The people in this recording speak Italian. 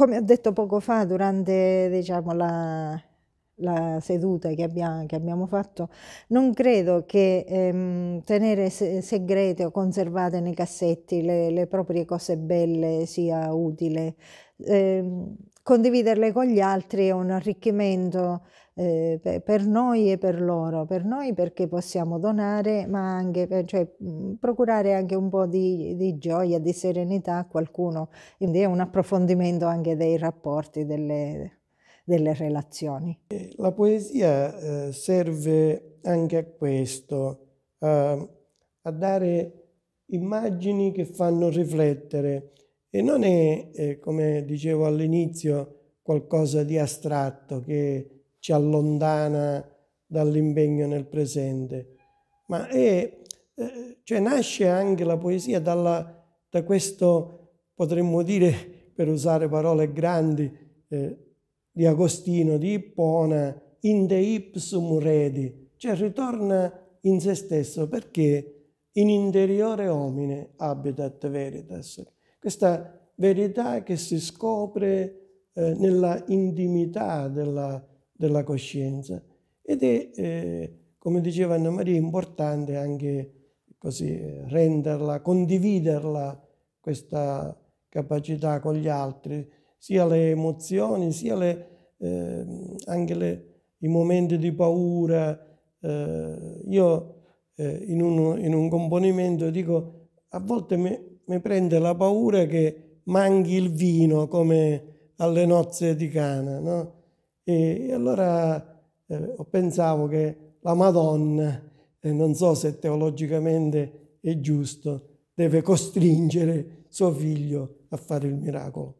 come ho detto poco fa durante diciamo, la, la seduta che abbiamo, che abbiamo, fatto, non credo che ehm, tenere segrete o conservate nei cassetti le, le, proprie cose belle sia utile. Eh, condividerle con gli altri è un arricchimento eh, per noi e per loro, per noi perché possiamo donare, ma anche per, cioè, procurare anche un po' di, di, gioia, di serenità a qualcuno, quindi è un approfondimento anche dei rapporti, delle, delle relazioni. La poesia eh, serve anche a questo, ehm, a dare immagini che fanno riflettere, e non è, eh, come dicevo all'inizio, qualcosa di astratto che ci allontana dall'impegno nel presente, ma è, eh, cioè nasce anche la poesia dalla, da questo, potremmo dire, per usare parole grandi, eh, di Agostino, di Ippona, in de ipsum redi, cioè ritorna in se stesso perché in interiore omine habitat veritas questa verità che si scopre eh, nella intimità della, della, coscienza ed è, eh, come diceva Anna Maria, importante anche così eh, renderla, condividerla questa capacità con gli altri, sia le emozioni, sia le, eh, anche le, i momenti di paura. Eh, io eh, in, un, in, un, componimento dico, a volte mi, mi prende la paura che manchi il vino come alle nozze di Cana, no? E, e allora eh, pensavo che la Madonna, eh, non so se teologicamente è giusto, deve costringere suo figlio a fare il miracolo.